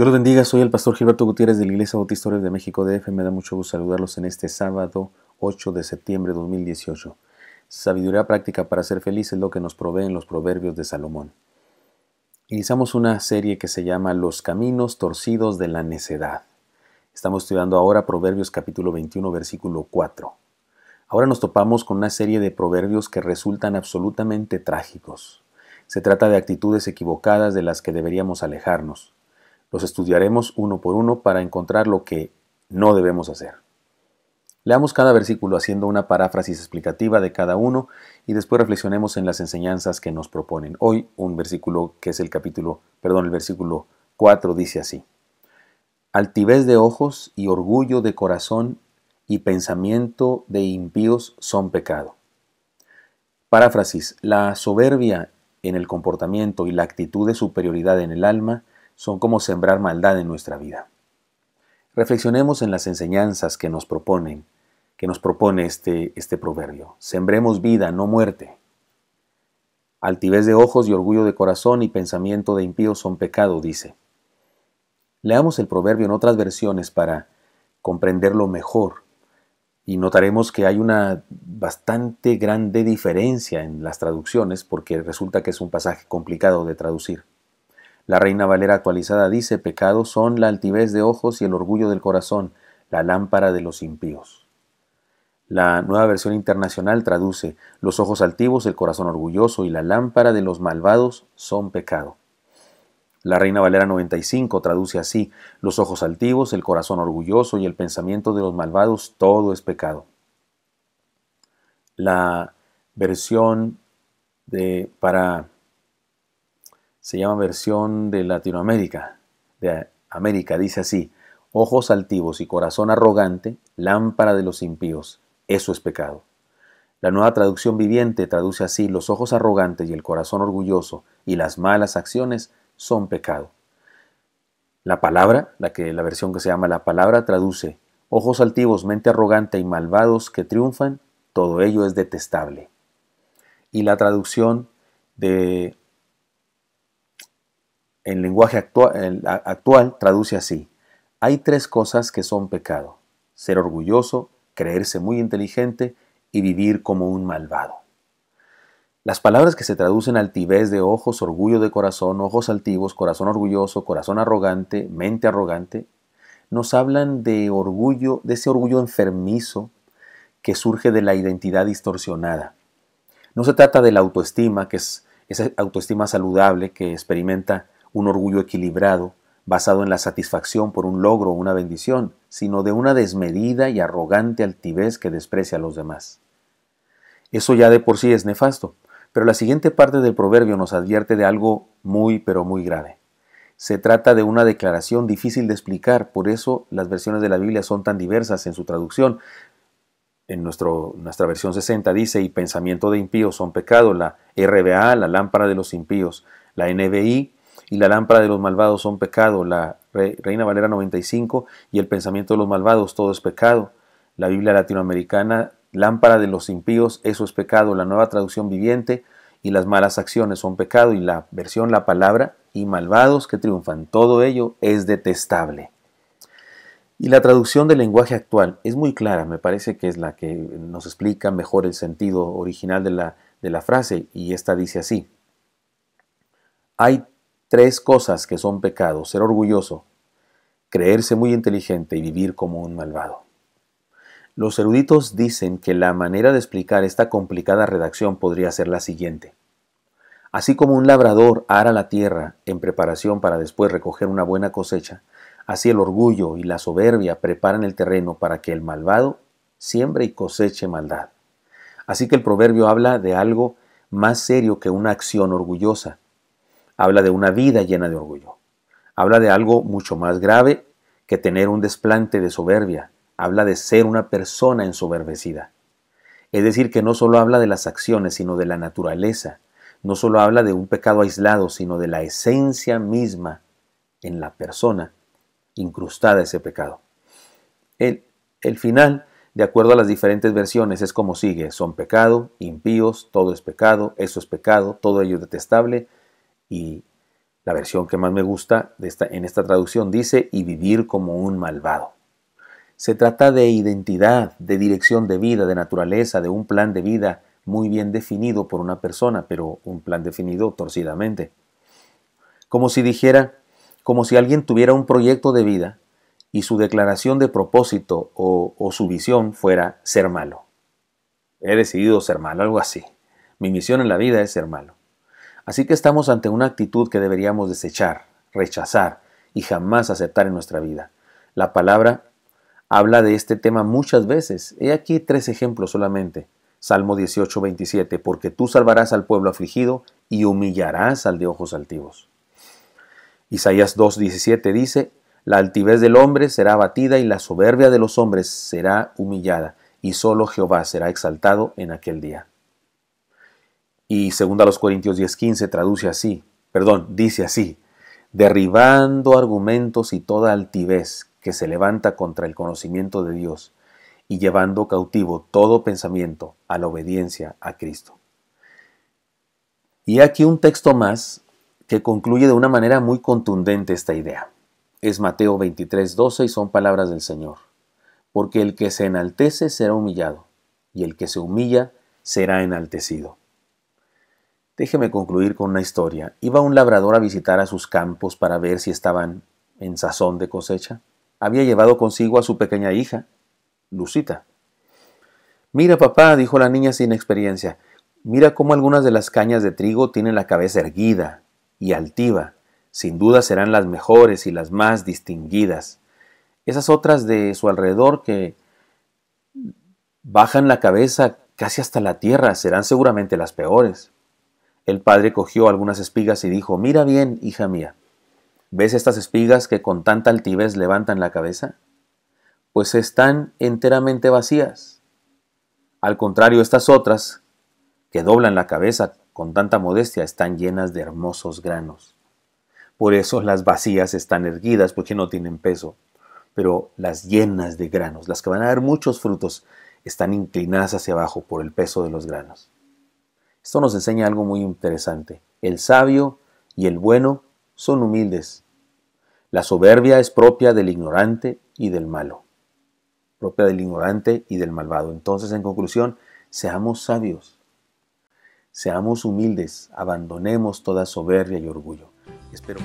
Dios los bendiga, soy el pastor Gilberto Gutiérrez de la Iglesia Bautista de México DF. Me da mucho gusto saludarlos en este sábado 8 de septiembre de 2018. Sabiduría práctica para ser feliz es lo que nos proveen los proverbios de Salomón. Iniciamos una serie que se llama Los caminos torcidos de la necedad. Estamos estudiando ahora Proverbios capítulo 21 versículo 4. Ahora nos topamos con una serie de proverbios que resultan absolutamente trágicos. Se trata de actitudes equivocadas de las que deberíamos alejarnos. Los estudiaremos uno por uno para encontrar lo que no debemos hacer. Leamos cada versículo haciendo una paráfrasis explicativa de cada uno y después reflexionemos en las enseñanzas que nos proponen. Hoy un versículo que es el capítulo, perdón, el versículo 4 dice así: Altivez de ojos y orgullo de corazón y pensamiento de impíos son pecado. Paráfrasis: La soberbia en el comportamiento y la actitud de superioridad en el alma son como sembrar maldad en nuestra vida. Reflexionemos en las enseñanzas que nos proponen, que nos propone este, este proverbio. Sembremos vida, no muerte. Altivez de ojos y orgullo de corazón y pensamiento de impío son pecado, dice. Leamos el proverbio en otras versiones para comprenderlo mejor y notaremos que hay una bastante grande diferencia en las traducciones porque resulta que es un pasaje complicado de traducir. La Reina Valera actualizada dice, pecados son la altivez de ojos y el orgullo del corazón, la lámpara de los impíos. La nueva versión internacional traduce, los ojos altivos, el corazón orgulloso y la lámpara de los malvados son pecado. La Reina Valera 95 traduce así, los ojos altivos, el corazón orgulloso y el pensamiento de los malvados, todo es pecado. La versión de, para se llama versión de Latinoamérica, de América, dice así, ojos altivos y corazón arrogante, lámpara de los impíos, eso es pecado. La nueva traducción viviente traduce así, los ojos arrogantes y el corazón orgulloso y las malas acciones son pecado. La palabra, la, que, la versión que se llama la palabra, traduce, ojos altivos, mente arrogante y malvados que triunfan, todo ello es detestable. Y la traducción de en lenguaje actual, traduce así. Hay tres cosas que son pecado. Ser orgulloso, creerse muy inteligente y vivir como un malvado. Las palabras que se traducen altivez de ojos, orgullo de corazón, ojos altivos, corazón orgulloso, corazón arrogante, mente arrogante, nos hablan de orgullo, de ese orgullo enfermizo que surge de la identidad distorsionada. No se trata de la autoestima, que es esa autoestima saludable que experimenta un orgullo equilibrado, basado en la satisfacción por un logro o una bendición, sino de una desmedida y arrogante altivez que desprecia a los demás. Eso ya de por sí es nefasto, pero la siguiente parte del proverbio nos advierte de algo muy pero muy grave. Se trata de una declaración difícil de explicar, por eso las versiones de la Biblia son tan diversas en su traducción. En nuestro, nuestra versión 60 dice, y pensamiento de impíos son pecado, la RBA, la lámpara de los impíos, la NBI, y la lámpara de los malvados son pecado. La Reina Valera 95 y el pensamiento de los malvados, todo es pecado. La Biblia latinoamericana, lámpara de los impíos, eso es pecado. La nueva traducción viviente y las malas acciones son pecado. Y la versión, la palabra y malvados que triunfan, todo ello es detestable. Y la traducción del lenguaje actual es muy clara, me parece que es la que nos explica mejor el sentido original de la, frase, y esta dice así. Hay Tres cosas que son pecados, ser orgulloso, creerse muy inteligente y vivir como un malvado. Los eruditos dicen que la manera de explicar esta complicada redacción podría ser la siguiente. Así como un labrador ara la tierra en preparación para después recoger una buena cosecha, así el orgullo y la soberbia preparan el terreno para que el malvado siembre y coseche maldad. Así que el proverbio habla de algo más serio que una acción orgullosa, habla de una vida llena de orgullo. Habla de algo mucho más grave que tener un desplante de soberbia. Habla de ser una persona ensoberbecida. Es decir, que no solo habla de las acciones, sino de la naturaleza. No solo habla de un pecado aislado, sino de la esencia misma en la persona incrustada ese pecado. El, el final, de acuerdo a las diferentes versiones, es como sigue. Son pecado, impíos, todo es pecado, eso es pecado, todo ello es detestable, y la versión que más me gusta en esta traducción dice, y vivir como un malvado. Se trata de identidad, de dirección de vida, de naturaleza, de un plan de vida muy bien definido por una persona, pero un plan definido torcidamente. Como si dijera, como si alguien tuviera un proyecto de vida y su declaración de propósito o su visión fuera ser malo. He decidido ser malo, algo así. Mi misión en la vida es ser malo. Así que estamos ante una actitud que deberíamos desechar, rechazar y jamás aceptar en nuestra vida. La palabra habla de este tema muchas veces. He aquí tres ejemplos solamente. Salmo 18, 27, porque tú salvarás al pueblo afligido y humillarás al de ojos altivos. Isaías 2.17 dice, la altivez del hombre será abatida y la soberbia de los hombres será humillada, y solo Jehová será exaltado en aquel día. Y 2 Corintios 10:15 traduce así, perdón, dice así, derribando argumentos y toda altivez que se levanta contra el conocimiento de Dios y llevando cautivo todo pensamiento a la obediencia a Cristo. Y aquí un texto más que concluye de una manera muy contundente esta idea. Es Mateo 23, 12 y son palabras del Señor. Porque el que se enaltece será humillado, y el que se humilla será enaltecido. Déjeme concluir con una historia. Iba un labrador a visitar a sus campos para ver si estaban en sazón de cosecha. Había llevado consigo a su pequeña hija, Lucita. Mira, papá, dijo la niña sin experiencia, mira cómo algunas de las cañas de trigo tienen la cabeza erguida y altiva. Sin duda serán las mejores y las más distinguidas. Esas otras de su alrededor que bajan la cabeza casi hasta la tierra serán seguramente las peores. El padre cogió algunas espigas y dijo, Mira bien, hija mía, ¿ves estas espigas que con tanta altivez levantan la cabeza? Pues están enteramente vacías. Al contrario, estas otras, que doblan la cabeza con tanta modestia, están llenas de hermosos granos. Por eso las vacías están erguidas, porque no tienen peso, pero las llenas de granos, las que van a dar muchos frutos, están inclinadas hacia abajo por el peso de los granos. Esto nos enseña algo muy interesante. El sabio y el bueno son humildes. La soberbia es propia del ignorante y del malo. Propia del ignorante y del malvado. Entonces, en conclusión, seamos sabios. Seamos humildes. Abandonemos toda soberbia y orgullo. Espero.